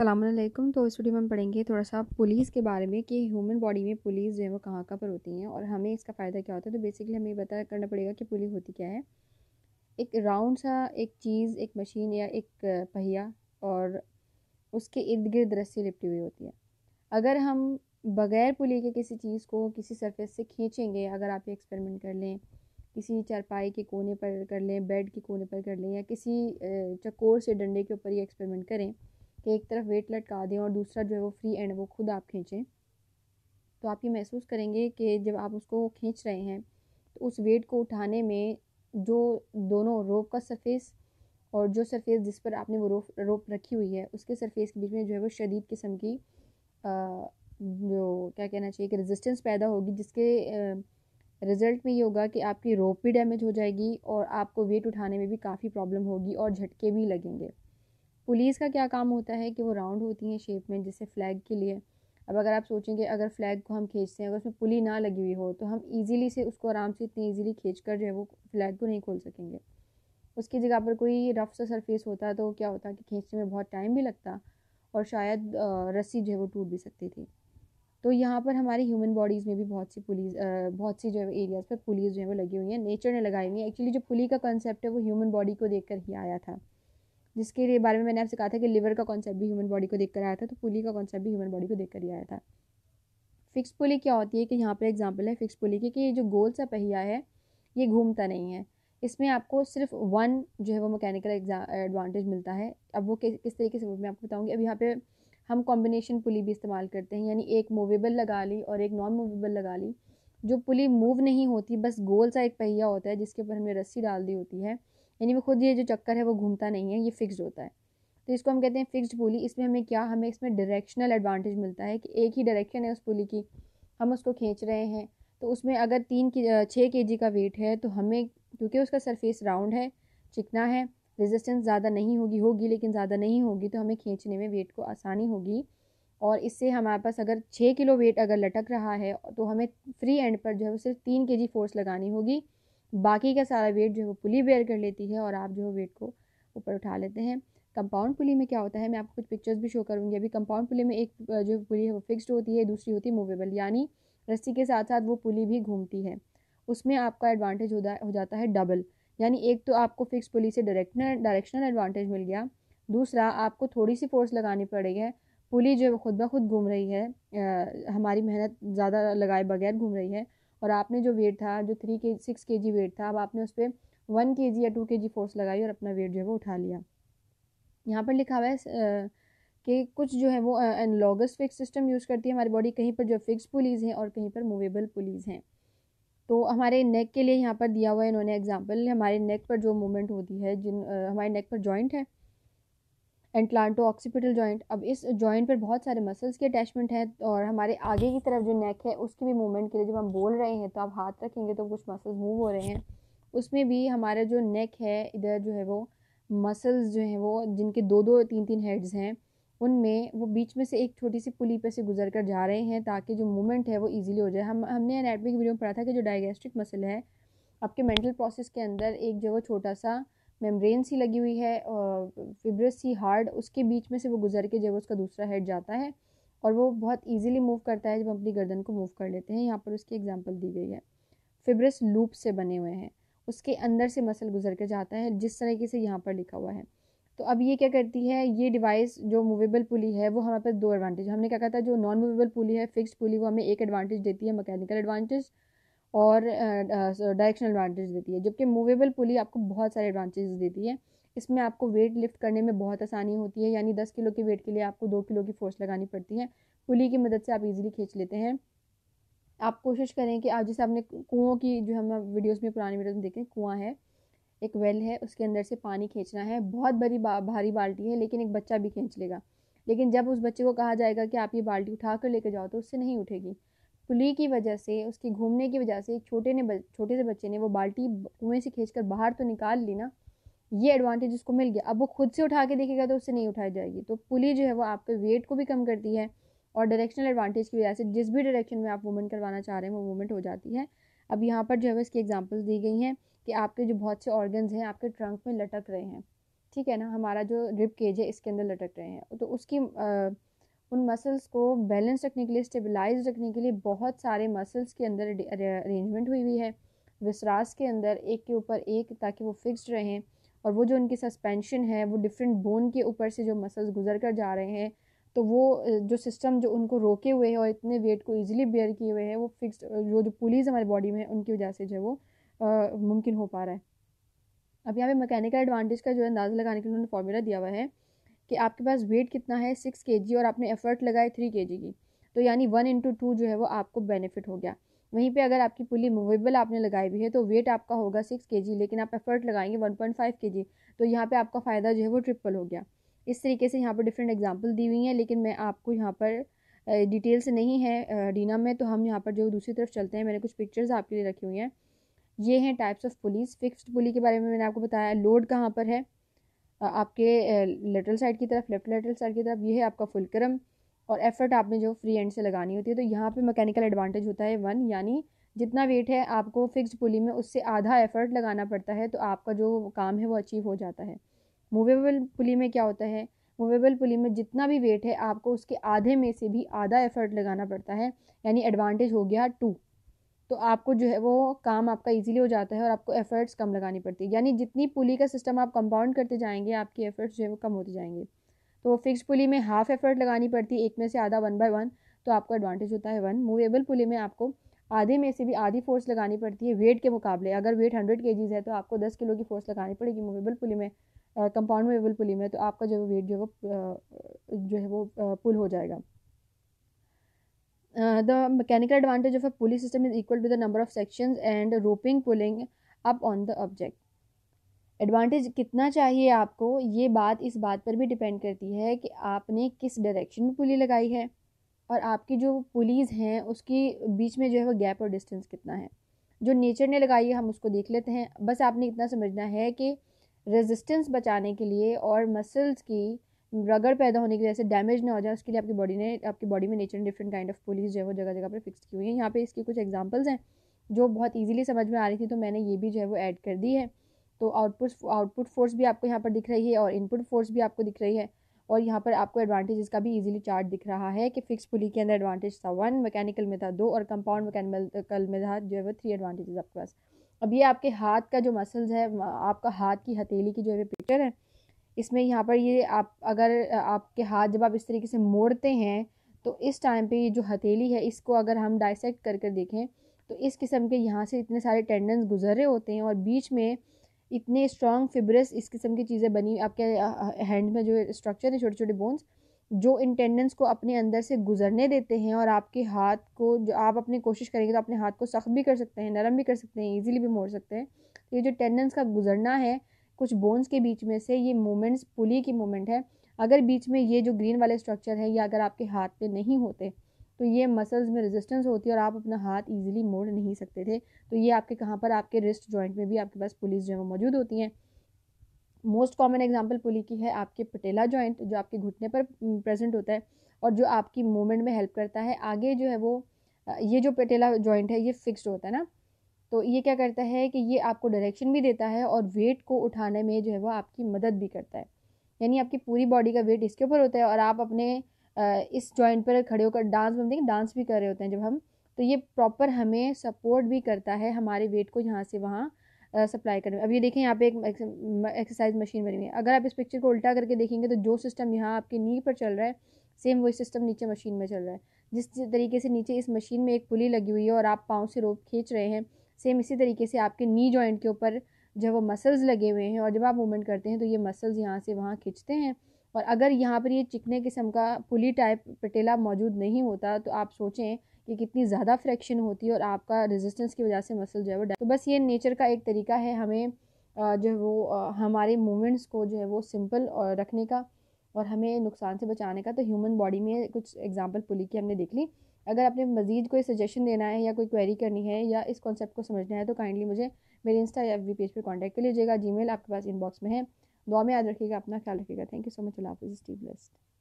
सलामकुम तो इस वीडियो में हम पढ़ेंगे थोड़ा सा पुलिस के बारे में कि ह्यूमन बॉडी में पुलिस जो है वो कहाँ कहाँ पर होती हैं और हमें इसका फ़ायदा क्या होता है तो बेसिकली हमें पता करना पड़ेगा कि पुलिस होती क्या है एक राउंड सा एक चीज़ एक मशीन या एक पहिया और उसके इर्द गिर्द रस्सी लिपटी हुई होती है अगर हम बग़ैर पुली के किसी चीज़ को किसी सरफेस से खींचेंगे अगर आप ये एक्सपेरिमेंट कर लें किसी चारपाई के कोने पर कर लें बेड के कोने पर कर लें या किसी चकोर से डंडे के ऊपर ये एक्सपेरिमेंट करें कि एक तरफ वेट लटका दें और दूसरा जो है वो फ्री एंड वो खुद आप खींचें तो आप ये महसूस करेंगे कि जब आप उसको खींच रहे हैं तो उस वेट को उठाने में जो दोनों रोप का सरफेस और जो सरफेस जिस पर आपने वो रोप रोप रखी हुई है उसके सरफेस के बीच में जो है वो शदीद किस्म की जो क्या कहना चाहिए कि रेजिस्टेंस पैदा होगी जिसके रिज़ल्ट में ये होगा कि आपकी रोप भी डैमेज हो जाएगी और आपको वेट उठाने में भी काफ़ी प्रॉब्लम होगी और झटके भी लगेंगे पुलिस का क्या काम होता है कि वो राउंड होती हैं शेप में जैसे फ्लैग के लिए अब अगर आप सोचेंगे अगर फ्लैग को हम खींचते हैं अगर उसमें पुली ना लगी हुई हो तो हम इजीली से उसको आराम से इतनी इजीली खींच कर जो है वो फ्लैग को नहीं खोल सकेंगे उसकी जगह पर कोई रफ सा सरफेस होता तो क्या होता कि खींचने में बहुत टाइम भी लगता और शायद रस्सी जो है वो टूट भी सकती थी तो यहाँ पर हमारी ह्यूमन बॉडीज़ में भी बहुत सी पुलिस बहुत सी जो है एरियाज़ पर पुलिस जो है वो लगी हुई है नेचर ने लगाई हुई है एक्चुअली जो पुली का कंसेप्ट है वो ह्यूमन बॉडी को देख ही आया था जिसके लिए बारे में मैंने आपसे कहा था कि लिवर का कॉन्सेप्ट भी ह्यूमन बॉडी को देख कर आया था तो पुली का कॉन्सेप्ट भी ह्यूमन बॉडी को देख कर ही आया था फिक्स पुली क्या होती है कि यहाँ पर एग्जाम्पल है फिक्स पुली की कि ये जो गोल सा पहिया है ये घूमता नहीं है इसमें आपको सिर्फ वन जो है वो मैकेनिकल एडवांटेज मिलता है अब वो किस किस तरीके से वो मैं आपको बताऊँगी अब यहाँ पे हम कॉम्बिनेशन पुली भी इस्तेमाल करते हैं यानी एक मूवेबल लगा ली और एक नॉन मूवेबल लगा ली जो पुली मूव नहीं होती बस गोल सा एक पहिया होता है जिसके ऊपर हमने रस्सी डाल दी होती है यानी वो खुद ये जो चक्कर है वो घूमता नहीं है ये फिक्सड होता है तो इसको हम कहते हैं फिक्स्ड पुली इसमें हमें क्या हमें इसमें डायरेक्शनल एडवांटेज मिलता है कि एक ही डायरेक्शन है उस पुली की हम उसको खींच रहे हैं तो उसमें अगर तीन की छः के जी का वेट है तो हमें क्योंकि उसका सरफेस राउंड है चिकना है रेजिस्टेंस ज़्यादा नहीं होगी होगी लेकिन ज़्यादा नहीं होगी तो हमें खींचने में वेट को आसानी होगी और इससे हमारे पास अगर छः किलो वेट अगर लटक रहा है तो हमें फ्री एंड पर जो है वो सिर्फ तीन के जी फोर्स लगानी होगी बाकी का सारा वेट जो है वो पुली बेयर कर लेती है और आप जो है वेट को ऊपर उठा लेते हैं कंपाउंड पुली में क्या होता है मैं आपको कुछ पिक्चर्स भी शो करूँगी अभी कंपाउंड पुली में एक जो पुली है वो फिक्स्ड होती है दूसरी होती है मूवेबल यानी रस्सी के साथ साथ वो पुली भी घूमती है उसमें आपका एडवांटेज हो जाता है डबल यानी एक तो आपको फिक्स पुली से डायरेक्शनल डायरेक्शनल एडवांटेज मिल गया दूसरा आपको थोड़ी सी फोर्स लगानी पड़ेगी है पुली जो खुद ब खुद घूम रही है आ, हमारी मेहनत ज़्यादा लगाए बगैर घूम रही है और आपने जो वेट था जो थ्री के सिक्स के जी वेट था अब आपने उस पर वन के जी या टू के जी फोर्स लगाई और अपना वेट जो है वो उठा लिया यहाँ पर लिखा हुआ है कि कुछ जो है वो एनलॉगस फिक्स सिस्टम यूज़ करती है हमारी बॉडी कहीं पर जो फिक्स पुलिस हैं और कहीं पर मूवेबल पुलिस हैं तो हमारे नेक के लिए यहाँ पर दिया हुआ है इन्होंने एग्जाम्पल हमारे नेक पर जो मूवमेंट होती है जिन हमारे नेक पर जॉइंट है एंटलांटो ऑक्सीपिटल जॉइंट अब इस जॉइंट पर बहुत सारे मसल्स के अटैचमेंट हैं और हमारे आगे की तरफ जो नेक है उसकी भी मूवमेंट के लिए जब हम बोल रहे हैं तो आप हाथ रखेंगे तो कुछ मसल्स मूव हो रहे हैं उसमें भी हमारा जो नेक है इधर जो है वो मसल्स जो हैं वो जिनके दो दो तीन तीन हेड्स हैं उनमें वो बीच में से एक छोटी सी पुली पे से गुजर कर जा रहे हैं ताकि जो मूवमेंट है वो इजीली हो जाए हम हमने एनाटमी की वीडियो में पढ़ा था कि जो डायगेस्ट्रिक मसल है आपके मेंटल प्रोसेस के अंदर एक जो वो छोटा सा मेम्ब्रेन सी लगी हुई है फिब्रस सी हार्ड उसके बीच में से वो गुजर के जब उसका दूसरा हेड जाता है और वो बहुत ईजिली मूव करता है जब अपनी गर्दन को मूव कर लेते हैं यहाँ पर उसकी एग्जाम्पल दी गई है फिब्रस लूप से बने हुए हैं उसके अंदर से मसल गुजर के जाता है जिस तरीके से यहाँ पर लिखा हुआ है तो अब ये क्या करती है ये डिवाइस जो मूवेबल पुली है वो हमारे पास दो एडवांटेज हमने क्या कहा था जो नॉन मूवेबल पुली है फिक्स पुली वो हमें एक एडवांटेज देती है मैकेनिकल एडवांटेज और डायरेक्शनल एडवांटेज देती है जबकि मूवेबल पुली आपको बहुत सारे एडवांटेज देती है इसमें आपको वेट लिफ्ट करने में बहुत आसानी होती है यानी दस किलो के वेट के लिए आपको दो किलो की फोर्स लगानी पड़ती है पुली की मदद से आप इजीली खींच लेते हैं आप कोशिश करें कि आप जैसे आपने कुओं की जो हम वीडियोस में पुराने वीडियोस में देखें कुआं है एक वेल है उसके अंदर से पानी खींचना है बहुत बड़ी बा, भारी बाल्टी है लेकिन एक बच्चा भी खींच लेगा लेकिन जब उस बच्चे को कहा जाएगा कि आप ये बाल्टी उठा कर लेकर जाओ तो उससे नहीं उठेगी पुली की वजह से उसके घूमने की वजह से एक छोटे ने छोटे से बच्चे ने वो बाल्टी कुएँ से खींच कर बाहर तो निकाल ली ना ये एडवांटेज उसको मिल गया अब वो खुद से उठा के देखेगा तो उससे नहीं उठाई जाएगी तो पुली जो है वो आपके वेट को भी कम करती है और डायरेक्शनल एडवांटेज की वजह से जिस भी डायरेक्शन में आप मूवमेंट करवाना चाह रहे हैं वो मूवमेंट हो जाती है अब यहाँ पर जो है इसकी एग्जाम्पल्स दी गई हैं कि आपके जो बहुत से ऑर्गन्स हैं आपके ट्रंक में लटक रहे हैं ठीक है ना हमारा जो रिप केज है इसके अंदर लटक रहे हैं तो उसकी आ, उन मसल्स को बैलेंस रखने के लिए स्टेबलाइज रखने के लिए बहुत सारे मसल्स के अंदर अरेंजमेंट हुई हुई है विसरास के अंदर एक के ऊपर एक ताकि वो फिक्स्ड रहें और वो जो उनकी सस्पेंशन है वो डिफरेंट बोन के ऊपर से जो मसल्स गुजर कर जा रहे हैं तो वो जो सिस्टम जो उनको रोके हुए है और इतने वेट को ईजिली बेयर किए हुए हैं वो फिक्स जो जो पुलिस हमारी बॉडी में है उनकी वजह से जो है वो मुमकिन हो पा रहा है अब यहाँ पे मैकेनिकल एडवांटेज का जो है अंदाज़ा लगाने के लिए उन्होंने फार्मूला दिया हुआ है कि आपके पास वेट कितना है सिक्स के और आपने एफर्ट लगाए थ्री के की तो यानी वन इंटू टू जो है वो आपको बेनिफिट हो गया वहीं पे अगर आपकी पुली मूवेबल आपने लगाई हुई है तो वेट आपका होगा सिक्स के लेकिन आप एफर्ट लगाएंगे वन पॉइंट फाइव के तो यहाँ पे आपका फ़ायदा जो है वो ट्रिपल हो गया इस तरीके से यहाँ पर डिफरेंट एग्जाम्पल दी हुई हैं लेकिन मैं आपको यहाँ पर डिटेल से नहीं है डीना में तो हम यहाँ पर जो दूसरी तरफ चलते हैं मैंने कुछ पिक्चर्स आपके लिए रखी हुई हैं ये हैं types of pulleys fixed pulley के बारे में मैंने आपको बताया लोड कहाँ पर है आपके लेटरल साइड की तरफ लेफ्ट लेटरल साइड की तरफ ये है आपका फुलक्रम और एफर्ट आपने जो फ्री एंड से लगानी होती है तो यहाँ पे मैकेनिकल एडवांटेज होता है वन यानी जितना वेट है आपको फिक्स पुली में उससे आधा एफर्ट लगाना पड़ता है तो आपका जो काम है वो अचीव हो जाता है मूवेबल पुली में क्या होता है मूवेबल पुली में जितना भी वेट है आपको उसके आधे में से भी आधा एफर्ट लगाना पड़ता है यानी एडवांटेज हो गया टू तो आपको जो है वो काम आपका इजीली हो जाता है और आपको एफ़र्ट्स कम लगानी पड़ती है यानी जितनी पुली का सिस्टम आप कंपाउंड करते जाएंगे आपकी एफ़र्ट्स जो है वो कम होते जाएंगे तो फिक्स पुली में हाफ एफ़र्ट लगानी पड़ती है एक में से आधा वन बाय वन तो आपका एडवांटेज होता है वन मूवेबल पुली में आपको आधे में से भी आधी फोर्स लगानी पड़ती है वेट के मुकाबले अगर वेट हंड्रेड के है तो आपको दस किलो की फोर्स लगानी पड़ेगी मूवेबल पुली में कंपाउंड मूवेबल पुली में तो आपका जो वेट जो है वो जो है वो पुल हो जाएगा the mechanical advantage of a pulleys system is equal to the number of section and roping pulling up on the object advantage कितना चाहिए आपको ये बात इस बात पर भी डिपेंड करती है कि आपने किस डायरेक्शन में पुली लगाई है और आपकी जो पुलिस हैं उसकी बीच में जो है वो गैप और डिस्टेंस कितना है जो नेचर ने लगाई है हम उसको देख लेते हैं बस आपने इतना समझना है कि रेजिस्टेंस बचाने के लिए और मसल्स की रगड़ पैदा होने की वजह से डैमेज ना हो जाए उसके लिए आपकी बॉडी ने आपकी बॉडी में nature different kind of pulleys जो है वो जगह जगह पर फिक्स की हुई है यहाँ पे इसकी कुछ एग्जाम्पल्स हैं जो बहुत ईजिली समझ में आ रही थी तो मैंने ये भी जो है वो ऐड कर दी है तो आउटपुट आउटपुट फोर्स भी आपको यहाँ पर दिख रही है और इनपुट फोर्स भी आपको दिख रही है और यहाँ पर आपको एडवांटेज इसका भी इजीली चार्ट दिख रहा है कि फिक्स पुली के अंदर एडवांटेज था वन मैकेनिकल में था दो और कंपाउंड मैकेनिकल में था जो है वो थ्री एडवांटेजेस आपके पास अब ये आपके हाथ का जो मसल्स है आपका हाथ की हथेली की जो है पिक्चर है इसमें यहाँ पर ये आप अगर आपके हाथ जब आप इस तरीके से मोड़ते हैं तो इस टाइम पे ये जो हथेली है इसको अगर हम डाइसेक्ट कर कर देखें तो इस किस्म के यहाँ से इतने सारे टेंडन्स गुजर रहे होते हैं और बीच में इतने स्ट्रॉन्ग फिब्रस इस किस्म की चीज़ें बनी आपके हैंड में जो स्ट्रक्चर है छोटे छोटे बोन्स जो इन टेंडन्स को अपने अंदर से गुजरने देते हैं और आपके हाथ को जो आप अपनी कोशिश करेंगे तो अपने हाथ को सख्त भी कर सकते हैं नरम भी कर सकते हैं ईजिली भी मोड़ सकते हैं तो ये जो टेंडन्स का गुजरना है कुछ बोन्स के बीच में से ये मूवमेंट्स पुली की मूवमेंट है अगर बीच में ये जो ग्रीन वाले स्ट्रक्चर है ये अगर आपके हाथ पे नहीं होते तो ये मसल्स में रेजिस्टेंस होती है और आप अपना हाथ ईजिली मोड़ नहीं सकते थे तो ये आपके कहाँ पर आपके रिस्ट जॉइंट में भी आपके पास पुलिस जो है वो मौजूद होती हैं मोस्ट कॉमन एग्जाम्पल पुली की है आपके पटेला जॉइंट जो आपके घुटने पर प्रेजेंट होता है और जो आपकी मूवमेंट में हेल्प करता है आगे जो है वो ये जो पटेला जॉइंट है ये फिक्स्ड होता है ना तो ये क्या करता है कि ये आपको डायरेक्शन भी देता है और वेट को उठाने में जो है वो आपकी मदद भी करता है यानी आपकी पूरी बॉडी का वेट इसके ऊपर होता है और आप अपने इस जॉइंट पर खड़े होकर डांस बनते हैं डांस भी कर रहे होते हैं जब हम तो ये प्रॉपर हमें सपोर्ट भी करता है हमारे वेट को यहाँ से वहाँ सप्लाई करने में अब ये देखें यहाँ पे एक एक्सरसाइज मशीन बनी हुई है अगर आप इस पिक्चर को उल्टा करके देखेंगे तो जो सिस्टम यहाँ आपके नी पर चल रहा है सेम वही सिस्टम नीचे मशीन में चल रहा है जिस तरीके से नीचे इस मशीन में एक पुली लगी हुई है और आप पाँव से रोप खींच रहे हैं सेम इसी तरीके से आपके नी जॉइंट के ऊपर जो है वो मसल्स लगे हुए हैं और जब आप मूवमेंट करते हैं तो ये मसल्स यहाँ से वहाँ खींचते हैं और अगर यहाँ पर ये चिकने किस्म का पुली टाइप पटेला मौजूद नहीं होता तो आप सोचें कि कितनी ज़्यादा फ्रैक्शन होती है और आपका रेजिस्टेंस की वजह से मसल जो है वो तो बस ये नेचर का एक तरीका है हमें जो है वो हमारे मूवमेंट्स को जो है वो सिंपल और रखने का और हमें नुकसान से बचाने का तो ह्यूमन बॉडी में कुछ एग्जांपल पुली की हमने देख ली अगर आपने मज़ीद कोई सजेशन देना है या कोई क्वेरी करनी है या इस कॉन्सेप्ट को समझना है तो काइंडली मुझे मेरे इंस्टा या वी पेज पर कॉन्टैक्ट कर लीजिएगा जी आपके पास इनबॉक्स में है दुआ में याद रखिएगा अपना ख्याल रखिएगा थैंक यू सो मच अल्लाह हाफिज़ स्टीव लिस्ट